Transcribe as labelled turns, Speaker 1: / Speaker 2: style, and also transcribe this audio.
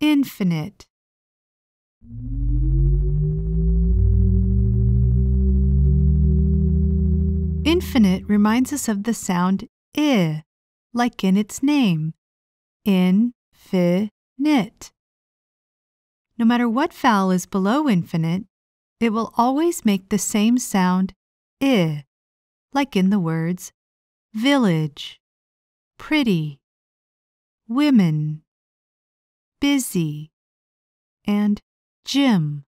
Speaker 1: infinite. Infinite reminds us of the sound I, like in its name, infinite. No matter what vowel is below infinite, it will always make the same sound I, like in the words village, pretty, women busy and Jim.